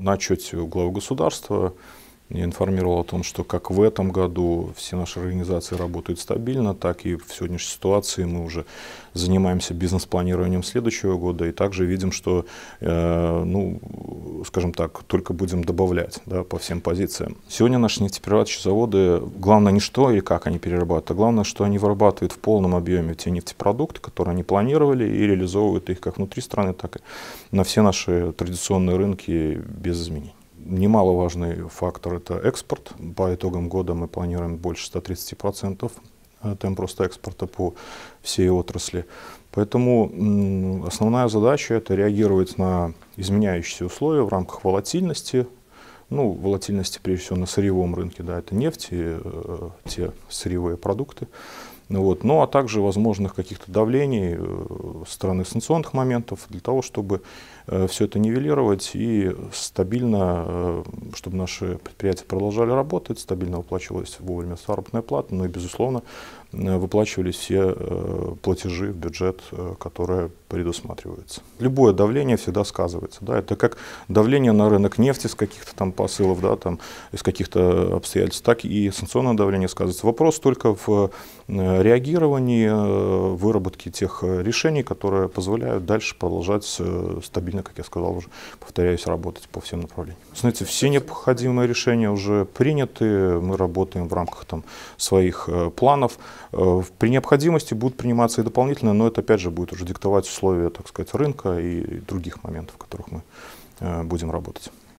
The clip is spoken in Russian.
на отчете у главы государства я информировал о том, что как в этом году все наши организации работают стабильно, так и в сегодняшней ситуации мы уже занимаемся бизнес-планированием следующего года и также видим, что, э, ну, скажем так, только будем добавлять да, по всем позициям. Сегодня наши нефтеперерабатывающие заводы, главное не что и как они перерабатывают, а главное, что они вырабатывают в полном объеме те нефтепродукты, которые они планировали и реализовывают их как внутри страны, так и на все наши традиционные рынки без изменений немаловажный фактор – это экспорт. По итогам года мы планируем больше 130% э, темп роста экспорта по всей отрасли. Поэтому основная задача – это реагировать на изменяющиеся условия в рамках волатильности, ну, волатильности прежде всего на сырьевом рынке, да, это нефть и э, те сырьевые продукты. Вот. Ну а также возможных каких-то давлений э, стороны санкционных моментов для того, чтобы э, все это нивелировать и стабильно, э, чтобы наши предприятия продолжали работать, стабильно выплачивалась вовремя заработная плата, ну и, безусловно, выплачивались все платежи в бюджет, которые предусматриваются. Любое давление всегда сказывается. Да? Это как давление на рынок нефти с каких-то там посылов, да, там, из каких-то обстоятельств, так и санкционное давление сказывается. Вопрос только в реагировании, э, выработке тех э, решений, которые позволяют дальше продолжать э, стабильно, как я сказал уже, повторяюсь, работать по всем направлениям. Знаете, все необходимые решения уже приняты, мы работаем в рамках там, своих планов. При необходимости будут приниматься и дополнительные, но это опять же будет уже диктовать условия, так сказать, рынка и других моментов, в которых мы будем работать.